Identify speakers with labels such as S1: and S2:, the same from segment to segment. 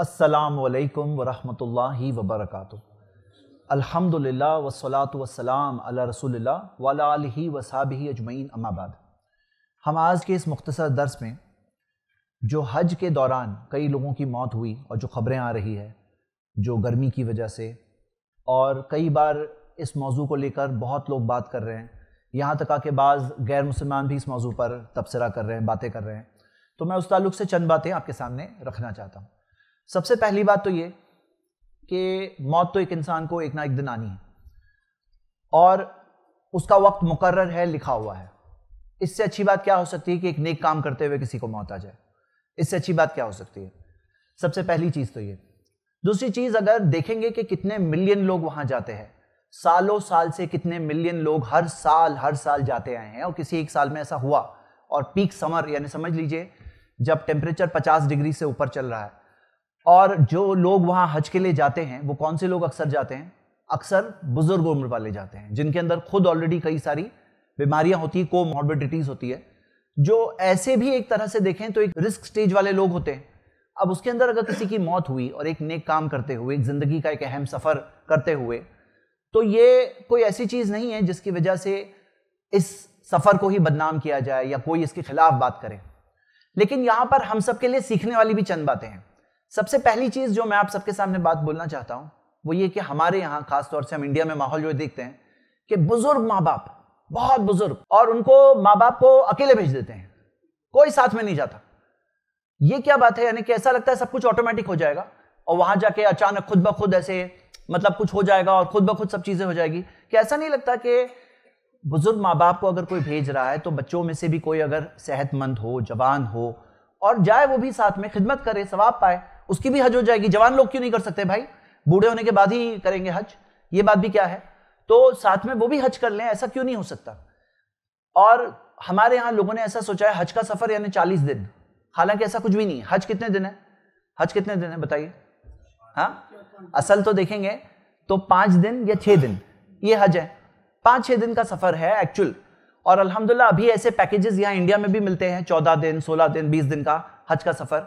S1: असलकम वरहल वबरक अलहमदिल्ला वसलात वसलाम अला रसोल्ला वसाब ही अजमैन अमाबाद हम आज के इस मुख्तर दर्स में जो हज के दौरान कई लोगों की मौत हुई और जो ख़बरें आ रही है जो गर्मी की वजह से और कई बार इस मौजू को लेकर बहुत लोग बात कर रहे हैं यहाँ तक आके बाज़ गैर मुसलमान भी इस मौजू पर तबसरा कर रहे हैं बातें कर रहे हैं तो मैं उस ताल्लुक़ से चंद बातें आपके सामने रखना चाहता हूँ सबसे पहली बात तो ये कि मौत तो एक इंसान को एक ना एक दिन आनी है और उसका वक्त मुकर्र है लिखा हुआ है इससे अच्छी बात क्या हो सकती है कि एक नेक काम करते हुए किसी को मौत आ जाए इससे अच्छी बात क्या हो सकती है सबसे पहली चीज़ तो ये दूसरी चीज़ अगर देखेंगे कि कितने मिलियन लोग वहां जाते हैं सालों साल से कितने मिलियन लोग हर साल हर साल जाते आए हैं और किसी एक साल में ऐसा हुआ और पीक समर यानी समझ लीजिए जब टेम्परेचर 50 डिग्री से ऊपर चल रहा है और जो लोग वहाँ हज के लिए जाते हैं वो कौन से लोग अक्सर जाते हैं अक्सर बुजुर्ग उम्र वाले जाते हैं जिनके अंदर खुद ऑलरेडी कई सारी बीमारियां होती है को मॉर्बिडिटीज होती है जो ऐसे भी एक तरह से देखें तो एक रिस्क स्टेज वाले लोग होते हैं अब उसके अंदर अगर किसी की मौत हुई और एक नेक काम करते हुए एक ज़िंदगी का एक अहम सफ़र करते हुए तो ये कोई ऐसी चीज़ नहीं है जिसकी वजह से इस सफ़र को ही बदनाम किया जाए या कोई इसके खिलाफ बात करे लेकिन यहाँ पर हम सब के लिए सीखने वाली भी चंद बातें हैं सबसे पहली चीज जो मैं आप सबके सामने बात बोलना चाहता हूं वो ये कि हमारे यहाँ खासतौर से हम इंडिया में माहौल जो देखते हैं कि बुजुर्ग माँ बाप बहुत बुजुर्ग और उनको माँ बाप को अकेले भेज देते हैं कोई साथ में नहीं जाता ये क्या बात है यानी कि ऐसा लगता है सब कुछ ऑटोमेटिक हो जाएगा और वहां जाके अचानक खुद ब खुद ऐसे मतलब कुछ हो जाएगा और खुद ब खुद सब चीजें हो जाएगी कि ऐसा नहीं लगता कि बुजुर्ग माँ बाप को अगर कोई भेज रहा है तो बच्चों में से भी कोई अगर सेहतमंद हो जवान हो और जाए वो भी साथ में खिदमत करे सवाब पाए उसकी भी हज हो जाएगी जवान लोग क्यों नहीं कर सकते भाई बूढ़े होने के बाद ही करेंगे हज ये बात भी क्या है तो साथ में वो भी हज कर लें ऐसा क्यों नहीं हो सकता और हमारे यहाँ लोगों ने ऐसा सोचा है हज का सफर यानी चालीस दिन हालांकि ऐसा कुछ भी नहीं है हज कितने दिन है हज कितने दिन है बताइए हाँ असल तो देखेंगे तो पांच दिन या छह दिन ये हज है पांच छह दिन का सफ़र है एक्चुअल और अल्हम्दुलिल्लाह अभी ऐसे पैकेजेस यहाँ इंडिया में भी मिलते हैं चौदह दिन सोलह दिन बीस दिन का हज का सफ़र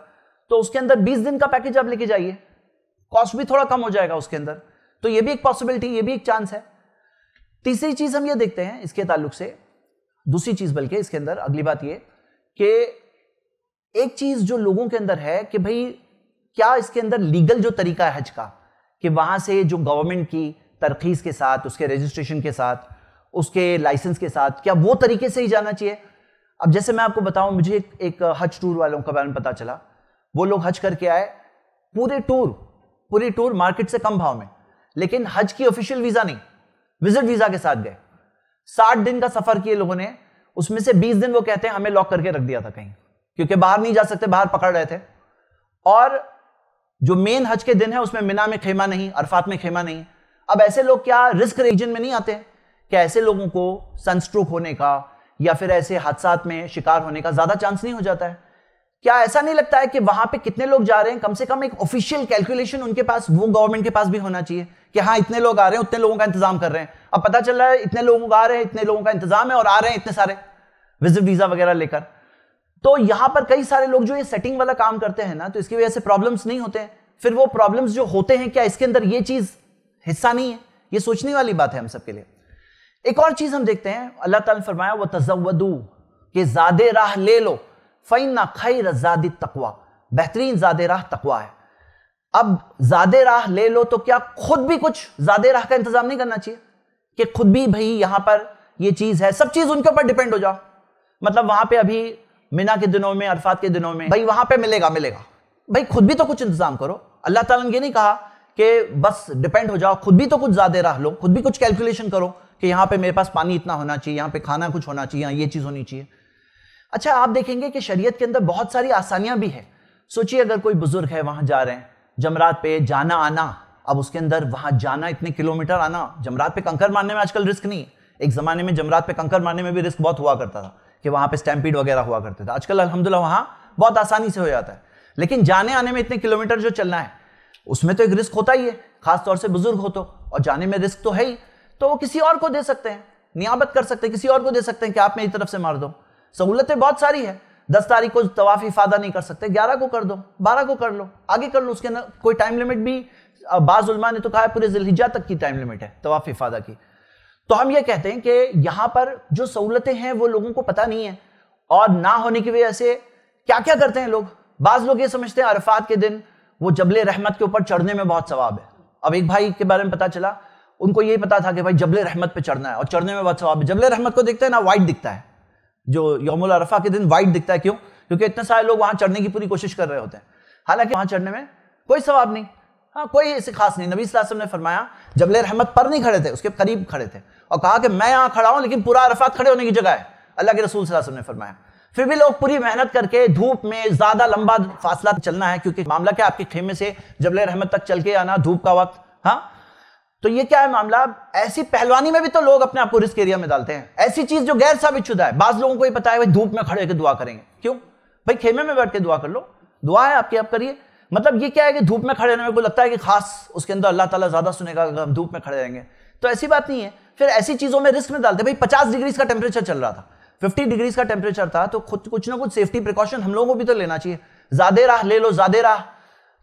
S1: तो उसके अंदर बीस दिन का पैकेज आप लेके जाइए कॉस्ट भी थोड़ा कम हो जाएगा उसके अंदर तो ये भी एक पॉसिबिलिटी ये भी एक चांस है तीसरी चीज हम ये देखते हैं इसके ताल्लुक से दूसरी चीज बल्कि इसके अंदर अगली बात ये कि एक चीज जो लोगों के अंदर है कि भाई क्या इसके अंदर लीगल जो तरीका है हज का कि वहां से जो गवर्नमेंट की तरखीज के साथ उसके रजिस्ट्रेशन के साथ उसके लाइसेंस के साथ क्या वो तरीके से ही जाना चाहिए अब जैसे मैं आपको बताऊं मुझे एक, एक हज टूर वालों का बारे में पता चला वो लोग हज करके आए पूरे टूर पूरी टूर मार्केट से कम भाव में लेकिन हज की ऑफिशियल वीजा नहीं विजिट वीजा के साथ गए साठ दिन का सफर किए लोगों ने उसमें से बीस दिन वो कहते हैं हमें लॉक करके रख दिया था कहीं क्योंकि बाहर नहीं जा सकते बाहर पकड़ रहे थे और जो मेन हज के दिन है उसमें मिना में खेमा नहीं अरफात में खेमा नहीं अब ऐसे लोग क्या रिस्क रीजन में नहीं आते क्या ऐसे लोगों को सनस्ट्रोक होने का या फिर ऐसे हादसा में शिकार होने का ज्यादा चांस नहीं हो जाता है क्या ऐसा नहीं लगता है कि वहां पे कितने लोग जा रहे हैं कम से कम एक ऑफिशियल कैलकुलेशन उनके पास वो गवर्नमेंट के पास भी होना चाहिए कि हाँ इतने लोग आ रहे हैं उतने लोगों का इंतजाम कर रहे हैं अब पता चल रहा है इतने लोग आ रहे हैं इतने लोगों का इंतजाम है और आ रहे हैं इतने सारे विजिट वीजा वगैरह लेकर तो यहां पर कई सारे लोग जो ये सेटिंग वाला काम करते हैं ना तो इसकी वजह से प्रॉब्लम्स नहीं होते फिर वो प्रॉब्लम्स जो होते हैं क्या इसके अंदर ये चीज हिस्सा नहीं है ये सोचने वाली बात है हम सबके लिए एक और चीज हम देखते हैं अल्लाह ताला फरमाया वो तजवदू के ज्यादा राह ले लो फ़ैना खैर ज़ाद तकवा बेहतरीन ज़ाद राह तकवा है अब ज्यादा राह ले लो तो क्या खुद भी कुछ ज्यादा राह का इंतज़ाम नहीं करना चाहिए कि खुद भी भाई यहाँ पर ये चीज़ है सब चीज़ उनके ऊपर डिपेंड हो जाओ मतलब वहाँ पे अभी मीना के दिनों में अरफात के दिनों में भाई वहाँ पे मिलेगा मिलेगा भाई खुद भी तो कुछ इंतज़ाम करो अल्लाह ताला ने ये नहीं कहा कि बस डिपेंड हो जाओ खुद भी तो कुछ ज़्यादा राह लो खुद भी कुछ कैलकुलेशन करो कि यहाँ पे मेरे पास पानी इतना होना चाहिए यहाँ पे खाना कुछ होना चाहिए यहाँ ये चीज़ होनी चाहिए अच्छा आप देखेंगे कि शरीयत के अंदर बहुत सारी आसानियां भी है सोचिए अगर कोई बुजुर्ग है वहां जा रहे हैं जमरात पे जाना आना अब उसके अंदर वहां जाना इतने किलोमीटर आना जमरात पे कंकर मारने में आजकल रिस्क नहीं है एक जमाने में जमरात पे कंकर मारने में भी रिस्क बहुत हुआ करता था कि वहां पे स्टैम्पीड वगैरह हुआ करते थे आजकल अलहमदुल्ला वहां बहुत आसानी से हो जाता है लेकिन जाने आने में इतने किलोमीटर जो चलना है उसमें तो एक रिस्क होता ही है खासतौर से बुजुर्ग हो तो और जाने में रिस्क तो है ही तो वो किसी और को दे सकते हैं नियाबत कर सकते हैं किसी और को दे सकते हैं कि आप मेरी तरफ से मार दो सहूलतें बहुत सारी है दस तारीख को तवाफ इफादा नहीं कर सकते ग्यारह को कर दो बारह को कर लो आगे कर लो उसके अंदर कोई टाइम लिमिट भी बाजुलमा ने तो कहा है पूरे जिलहिजा तक की टाइम लिमिट है तवाफ इफादा की तो हम ये कहते हैं कि यहाँ पर जो सहूलतें हैं वो लोगों को पता नहीं है और ना होने की वजह से क्या क्या करते हैं लोग बाज लोग ये समझते हैं अरफात के दिन वो जबले रहमत के ऊपर चढ़ने में बहुत सवाब है अब एक भाई के बारे में पता चला उनको यही पता था कि भाई जबले रहमत पे चढ़ना है और चढ़ने में बहुत सवाब है जबले रहमत को देखते हैं ना वाइट दिखता है जो योमुल अरफा के दिन वाइट दिखता है क्यों क्योंकि इतने सारे लोग वहाँ चढ़ने की पूरी कोशिश कर रहे होते हैं हालांकि वहां चढ़ने में कोई सवाब नहीं हाँ कोई ऐसे खास नहीं नबी वसल्लम ने फरमाया जबल रहमत पर नहीं खड़े थे उसके करीब खड़े थे और कहा कि मैं यहाँ खड़ा हूँ लेकिन पूरा अरफात खड़े होने की जगह है अल्लाह के रसूल वसल्लम ने फरमाया फिर भी लोग पूरी मेहनत करके धूप में ज़्यादा लंबा फासला चलना है क्योंकि मामला क्या आपके खेमे से जबल रहमत तक चल के आना धूप का वक्त हाँ तो ये क्या है मामला ऐसी पहलवानी में भी तो लोग अपने आप को रिस्क एरिया में डालते हैं ऐसी चीज जो गैर साबित शुदा है बाज लोगों को ये पता है भाई धूप में खड़े होकर दुआ करेंगे क्यों भाई खेमे में बैठ के दुआ कर लो दुआ है आपकी आप करिए मतलब ये क्या है कि धूप में खड़े रहने को लगता है कि खास उसके अंदर अल्लाह ताला ज्यादा सुनेगा अगर हम धूप में खड़े रहेंगे तो ऐसी बात नहीं है फिर ऐसी चीज़ों में रिस्क में डालते भाई पचास डिग्रीज का टेम्परेचर चल रहा था फिफ्टी डिग्रीज का टेम्परेचर था तो खुद कुछ ना कुछ सेफ्टी प्रिकॉशन हम लोगों को भी तो लेना चाहिए ज्यादा राह ले लो ज्यादा राह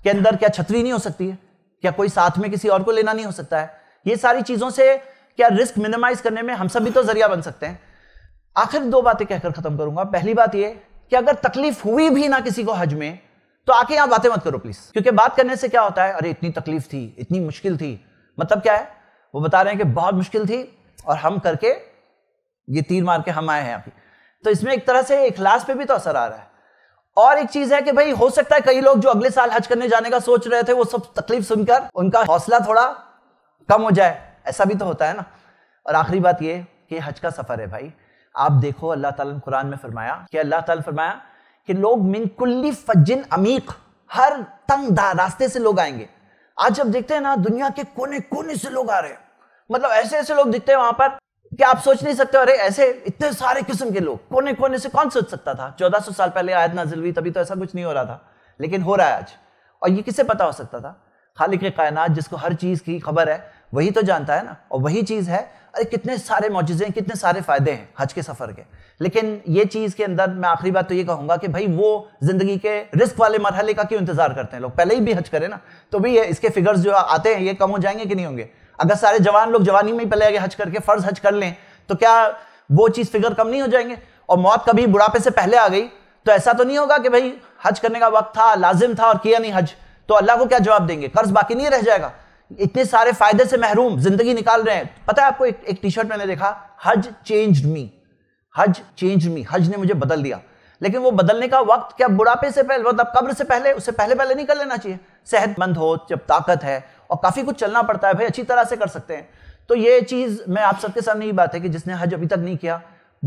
S1: के अंदर क्या छतरी नहीं हो सकती है क्या कोई साथ में किसी और को लेना नहीं हो सकता है ये सारी चीजों से क्या रिस्क मिनिमाइज करने में हम सब भी तो जरिया बन सकते हैं आखिर दो बातें कहकर खत्म करूंगा पहली बात ये कि अगर तकलीफ हुई भी ना किसी को हज में तो आके यहां बातें मत करो प्लीज क्योंकि बात करने से क्या होता है अरे इतनी तकलीफ थी इतनी मुश्किल थी मतलब क्या है वो बता रहे हैं कि बहुत मुश्किल थी और हम करके ये तीर मार के हम आए हैं अभी तो इसमें एक तरह से इखलास पे भी तो असर आ रहा है और एक चीज है कि भाई हो सकता है कई लोग जो अगले साल हज करने जाने का सोच रहे थे वो सब तकलीफ सुनकर उनका हौसला थोड़ा कम हो जाए ऐसा भी तो होता है ना और आखिरी बात ये कि हज का सफर है भाई आप देखो अल्लाह ताला ने कुरान में फरमाया कि अल्लाह ताला फरमाया कि लोग मिनकुल्ली फजिन अमीक हर तंग रास्ते से लोग आएंगे आज जब देखते हैं ना दुनिया के कोने कोने से लोग आ रहे हैं मतलब ऐसे ऐसे लोग दिखते हैं वहां पर क्या आप सोच नहीं सकते अरे ऐसे इतने सारे किस्म के लोग कोने कोने से कौन सोच सकता था चौदह साल पहले आयत नाजिल हुई तभी तो ऐसा कुछ नहीं हो रहा था लेकिन हो रहा है आज और ये किसे पता हो सकता था खालिक कायनात जिसको हर चीज़ की खबर है वही तो जानता है ना और वही चीज़ है अरे कितने सारे मुजज़े हैं कितने सारे फ़ायदे हैं हज के सफ़र के लेकिन ये चीज़ के अंदर मैं आखिरी बात तो ये कहूँगा कि भाई वो ज़िंदगी के रिस्क वाले मरहले का क्यों इंतज़ार करते हैं लोग पहले ही भी हज करें ना तो भी ये इसके फिगर्स जो आते हैं ये कम हो जाएंगे कि नहीं होंगे अगर सारे जवान लोग जवानी में ही पहले आगे हज करके फर्ज हज कर लें तो क्या वो चीज़ फिगर कम नहीं हो जाएंगे और मौत कभी बुढ़ापे से पहले आ गई तो ऐसा तो नहीं होगा कि भाई हज करने का वक्त था लाजिम था और किया नहीं हज तो अल्लाह को क्या जवाब देंगे कर्ज बाकी नहीं रह जाएगा इतने सारे फायदे से महरूम जिंदगी निकाल रहे हैं पता है आपको एक, एक टी शर्ट मैंने देखा हज चेंज मी हज चेंज मी हज ने मुझे बदल दिया लेकिन वो बदलने का वक्त क्या बुढ़ापे से पहले मतलब कब्र से पहले उससे पहले पहले नहीं कर लेना चाहिए सेहतमंद हो जब ताकत है और काफी कुछ चलना पड़ता है भाई अच्छी तरह से कर सकते हैं तो ये चीज मैं आप सबके सामने ये बात है कि जिसने हज अभी तक नहीं किया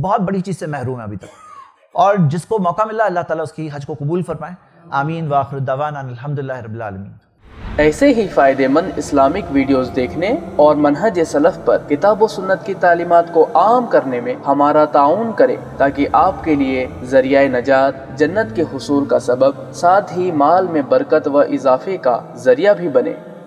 S1: बहुत बड़ी चीज से महरूम है अभी तक और जिसको मौका मिला अल्लाह ताला उसकी हज को कबूल फरमाए आमीन वाखर दवान ऐसे ही फ़ायदेमंद इस्लामिक वीडियोस देखने और मनहज सलफ़ पर किताब व सुन्नत की तालीमत को आम करने में हमारा ताउन करें ताकि आपके लिए जरिया नजात जन्नत के हसूल का सबब साथ ही माल में बरकत व इजाफे का जरिया भी बने